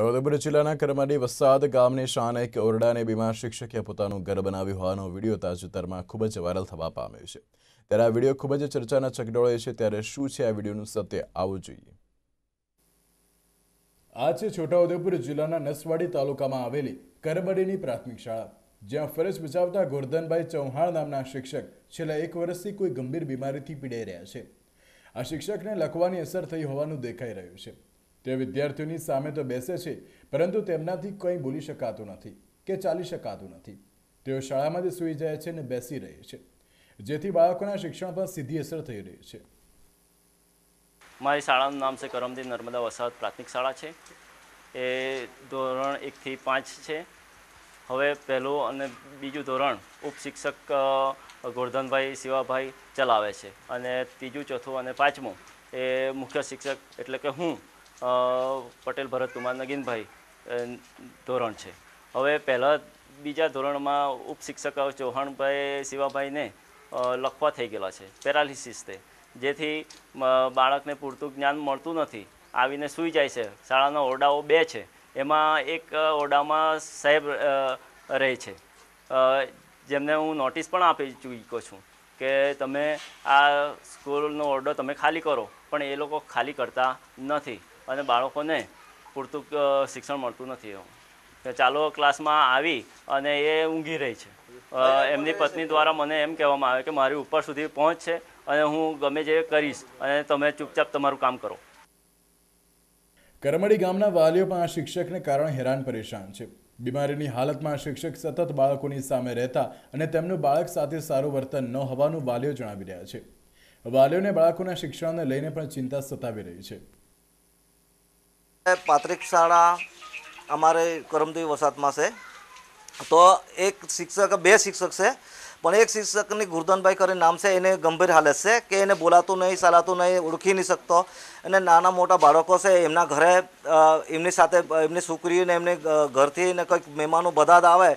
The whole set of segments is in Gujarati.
છોટાઉદેપુર જિલ્લાના કરમાડી વસાદ ગામની શાન એક ઓરડાને બીમાર શિક્ષકે પોતાનું ઘર બનાવ્યું હોવાનો વિડીયો તાજેતરમાં ખૂબ જ વાયરલ થવા પામ્યો છે ત્યારે આ વિડીયો ખૂબ જ ચર્ચાના ચકડોળે છે ત્યારે શું છે આ વિડીયોનું સત્ય આવવું જોઈએ આ છે છોટાઉદેપુર જિલ્લાના નસવાડી તાલુકામાં આવેલી કરબડીની પ્રાથમિક શાળા જ્યાં ફરજ બજાવતા ગોરધનભાઈ ચૌહાણ નામના શિક્ષક છેલ્લા એક વર્ષથી કોઈ ગંભીર બીમારીથી પીડાઈ રહ્યા છે આ શિક્ષકને લખવાની અસર થઈ હોવાનું દેખાઈ રહ્યું છે તે વિદ્યાર્થીઓની સામે તો બેસે છે પરંતુ તેમનાથી કંઈ બોલી શકાતું નથી કે ચાલી શકાતું નથી તેઓ શાળામાંથી સૂઈ જાય છે અને બેસી રહે છે જેથી બાળકોના શિક્ષણ પર સીધી અસર થઈ રહી છે મારી શાળાનું નામ છે કરમજી નર્મદા વસાહત પ્રાથમિક શાળા છે એ ધોરણ એકથી પાંચ છે હવે પહેલું અને બીજું ધોરણ ઉપશિક્ષક ગોરધનભાઈ શિવાભાઈ ચલાવે છે અને ત્રીજું ચોથું અને પાંચમું એ મુખ્ય શિક્ષક એટલે કે હું પટેલ ભરત કુમાર નગીનભાઈ ધોરણ છે હવે પહેલાં બીજા ધોરણમાં ઉપશિક્ષક ચૌહાણભાઈ શિવાભાઈને લખવા થઈ ગયેલા છે પેરાલિસિસ તે જેથી બાળકને પૂરતું જ્ઞાન મળતું નથી આવીને સૂઈ જાય છે શાળાના ઓરડાઓ બે છે એમાં એક ઓરડામાં સાહેબ રહે છે જેમને હું નોટિસ પણ આપી ચૂક્યો છું કે તમે આ સ્કૂલનો ઓરડો તમે ખાલી કરો પણ એ લોકો ખાલી કરતા નથી અને બાળકોને પૂરતું શિક્ષણ મળતું નથી એવું ચાલો ક્લાસમાં આવી અને એ ઊંઘી રહી છે એમની પત્ની દ્વારા મને એમ કહેવામાં આવે કે મારી ઉપર સુધી પહોંચશે અને હું ગમે જે કરીશ અને તમે ચૂપચાપ તમારું કામ કરો કરમડી ગામના વાલીઓ પણ આ શિક્ષકને કારણે હેરાન પરેશાન છે બીમારીની હાલતમાં શિક્ષક સતત બાળકોની સામે રહેતા અને તેમનું બાળક સાથે સારું વર્તન ન હોવાનું વાલીઓ જણાવી રહ્યા છે વાલીઓને બાળકોના શિક્ષણને લઈને પણ ચિંતા સતાવી રહી છે પાત્રિક શાળા અમારે કરમદેવી વસાતમાં છે તો એક શિક્ષક બે શિક્ષક છે પણ એક શિક્ષકની ગુરધનભાઈ કરીને નામ છે એને ગંભીર હાલત છે કે એને બોલાતું નહીં ચાલાતું નહીં ઓળખી નહીં શકતો અને નાના મોટા બાળકો છે એમના ઘરે એમની સાથે એમની છોકરીને એમને ઘરથી ને કંઈક મહેમાનો બધા જ આવે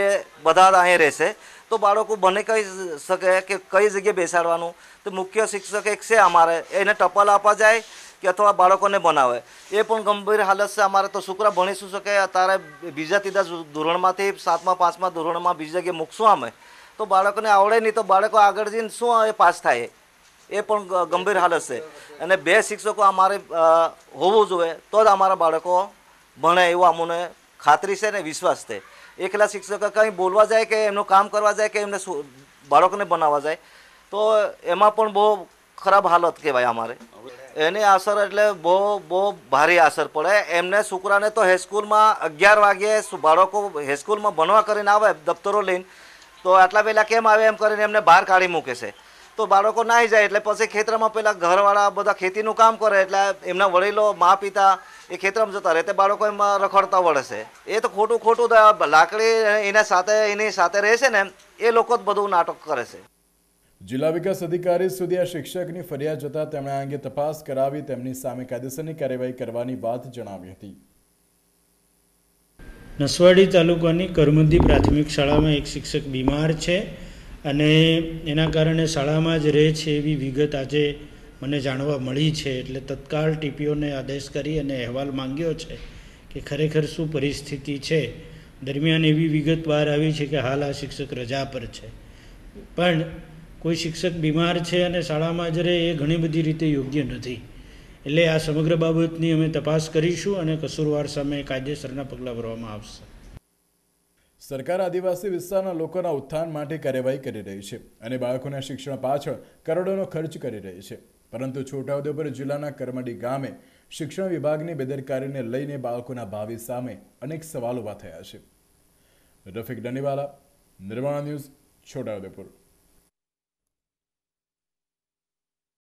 એ બધા જ અહીં રહેશે તો બાળકો બને કહી શકે કે કઈ જગ્યાએ બેસાડવાનું તો મુખ્ય શિક્ષક એક છે અમારે એને ટપાલ આપવા જાય કે અથવા બાળકોને બનાવે એ પણ ગંભીર હાલત છે અમારે તો છોકરા ભણી શું શકે અત્યારે બીજા ત્રીજા ધોરણમાંથી સાતમા પાંચમા ધોરણમાં બીજી જગ્યાએ મૂકશું અમે તો બાળકોને આવડે નહીં તો બાળકો આગળ જઈને શું એ પાસ થાય એ પણ ગંભીર હાલત છે અને બે શિક્ષકો અમારે હોવું જોઈએ તો જ અમારા બાળકો ભણે એવું અમને ખાતરી છે ને વિશ્વાસ છે એકલા શિક્ષકો કંઈ બોલવા જાય કે એમનું કામ કરવા જાય કે એમને બાળકને બનાવવા જાય તો એમાં પણ બહુ ખરાબ હાલત કહેવાય અમારે એની અસર એટલે બહુ બહુ ભારે અસર પડે એમને છોકરાને તો હાઈસ્કૂલમાં અગિયાર વાગ્યે બાળકો હાઈસ્કૂલમાં ભણવા કરીને આવે દફતરો લઈને તો આટલા પહેલાં કેમ આવે એમ કરીને એમને બહાર કાઢી મૂકે છે તો બાળકો ના જાય એટલે પછી ખેતરમાં પહેલાં ઘરવાળા બધા ખેતીનું કામ કરે એટલે એમના વડીલો મા પિતા એ ખેતરમાં જતા રહે તે બાળકો એમાં રખડતા વળે છે એ તો ખોટું ખોટું લાકડી એના સાથે એની સાથે રહે છે ને એ લોકો જ બધું નાટક કરે છે જિલ્લા વિકાસ અધિકારી સુધી આ શિક્ષકની ફરિયાદ જતાં તેમણે આ અંગે તપાસ કરાવી તેમની સામે કાયદેસરની કાર્યવાહી કરવાની વાત જણાવી હતી નસવાડી તાલુકાની કરમુદ્દી પ્રાથમિક શાળામાં એક શિક્ષક બીમાર છે અને એના કારણે શાળામાં જ રહે છે એવી વિગત આજે મને જાણવા મળી છે એટલે તત્કાળ ટીપીઓને આદેશ કરી અને અહેવાલ માંગ્યો છે કે ખરેખર શું પરિસ્થિતિ છે દરમિયાન એવી વિગત બહાર આવી છે કે હાલ આ શિક્ષક રજા પર છે પણ કોઈ શિક્ષક બીમાર છે અને શાળામાં જ રહે એ ઘણી બધી રીતે યોગ્ય નથી એટલે આ સમગ્ર બાબતની અમે તપાસ કરીશું અને કસૂરવાર સામે કાયદેસરના પગલાં ભરવામાં આવશે સરકાર આદિવાસી વિસ્તારના લોકોના ઉત્થાન માટે કાર્યવાહી કરી રહી છે અને બાળકોના શિક્ષણ પાછળ કરોડોનો ખર્ચ કરી રહી છે પરંતુ છોટાઉદેપુર જિલ્લાના કરમડી ગામે શિક્ષણ વિભાગની બેદરકારીને લઈને બાળકોના ભાવિ સામે અનેક સવાલ ઉભા થયા છે રફિક ડનીવાલા નિર્માણ ન્યૂઝ છોટાઉદેપુર